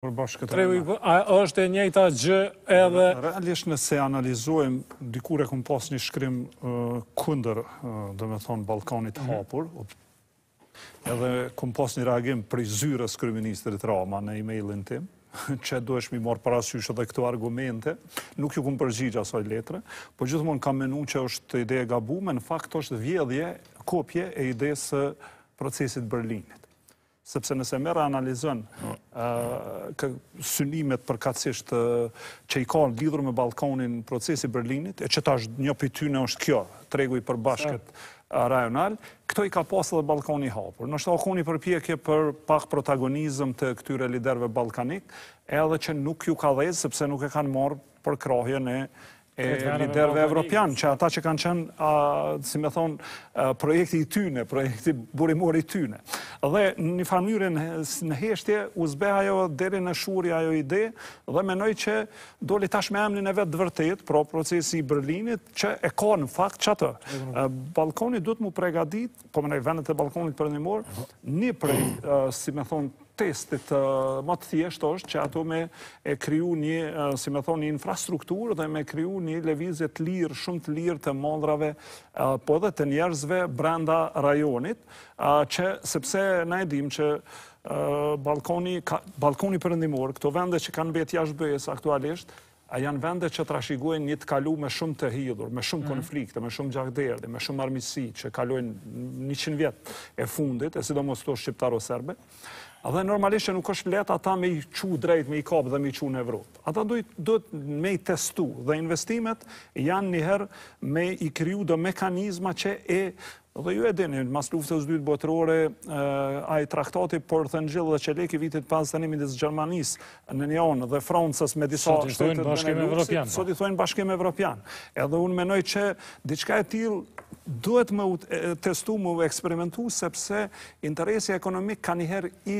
A është e njëta gjë edhe... Realisht nëse analizuem, dikure këm pas një shkrim kunder, dhe me thonë, Balkanit mhm. hapur, edhe këm pas një reagim për i zyres kërë Rama në e-mailin tim, që do është mi marë parasysh edhe këto argumente, nuk ju këm përgjigja asoj letre, po gjithmon kam menu që është ideje gabume, në fakt është vjedhje, kopje e idejës procesit Berlinit sepse nëse mërë analizën po. sënimet përkatsisht që i ka lidhur me Balkonin procesi Berlinit, e që ta është një pëjtyne është kjo, tregu i përbashket rajonal, këto i ka pasë dhe Balkoni hapur. Nështë okoni përpjekje për pak protagonizm të këtyre liderve balkanik, edhe që nuk ju ka dhezë, sepse nuk e kanë morë për krahje në e liderve evropian, që ata që kanë qenë, si me thonë, projekti i tyne, projekti burimori i tyne. Dhe një fanyre në heshtje, uzbe ajo deri në shuri ajo ide, dhe menoj që doli tash me emlin e vetë dëvërtet, pro procesi i Berlinit, që e ka në fakt që atë. Balkoni du të mu pregadit, po menoj vendet e balkonit për një morë, një prej, si me thonë, testit më të thjesht është që ato me e kryu një, si me thonë, një infrastrukturë dhe me kryu një levizit lirë, shumë të lirë të modrave, po dhe të njerëzve brenda rajonit, që sepse na e dim që balkoni, balkoni përëndimor, këto vende që kanë betë jashtë bëjës aktualisht, a janë vende që të rashiguen një të kalu me shumë të hidhur, me shumë mhm. konflikte, me shumë gjakderdi, me shumë armisi që kalojnë një qënë vjetë e fundit, e sidomos të shqiptaro-serbe. Dhe normalisht që nuk është leta ata me i qu drejt, me i kap dhe me i qu në Evropë. Ata duhet me i testu dhe investimet janë njëherë me i kryu dhe mekanizma që e dhe ju e dini, mas luftës dytë botërore eh, a i traktati për në gjithë dhe që leki vitit pas të njëmi disë Gjermanis në njënë dhe Francës me disa shtetët në në në në në i në po. në evropian. Edhe unë në që diçka e në duhet me testu, me eksperimentu, sepse interesi ekonomik ka njëherë i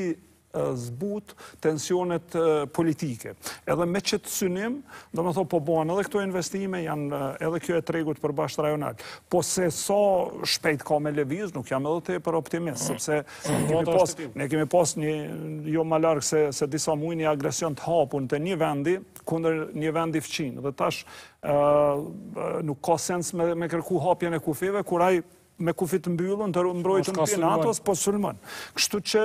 zbut tensionet politike. Edhe me qëtë synim, dhe më thoë, po bohen edhe këto investime, janë edhe kjo e tregut për bashkë rajonat. Po se so shpejt ka me leviz, nuk jam edhe mhm. të e për optimist, sëpse ne kemi pas një, jo më largë se disa mujë një agresion të hapun të një vendi, kunder një vendi fqinë, dhe tash nuk ka sens me kërku hapjene kufive, kur ajë me kufit mbyllën, të mbrojtën për NATO-s, po sulmën. Kështu që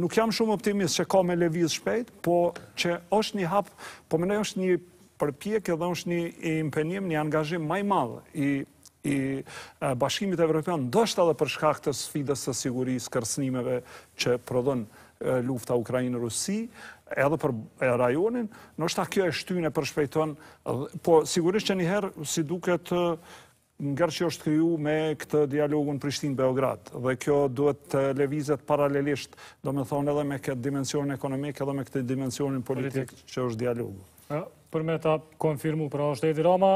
nuk jam shumë optimist që ka me leviz shpejt, po që është një hap, po mene është një përpjek edhe është një impenim, një angazhim maj madhë i i bashkimit evropian dështë edhe për shkak të sfidës të sigurisë kërsnimeve që prodhën lufta Ukrajinë-Rusi, edhe për rajonin, nështë a kjo e shtyjnë e përshpejton, po sigurisht që njëherë si duket ngërë që është kryu me këtë dialogun prishtinë beograd dhe kjo duhet të levizet paralelisht, do me thonë edhe me këtë dimension ekonomik edhe me këtë dimensionin politik që është dialogu. Për me ta konfirmu, pra është Edi Rama,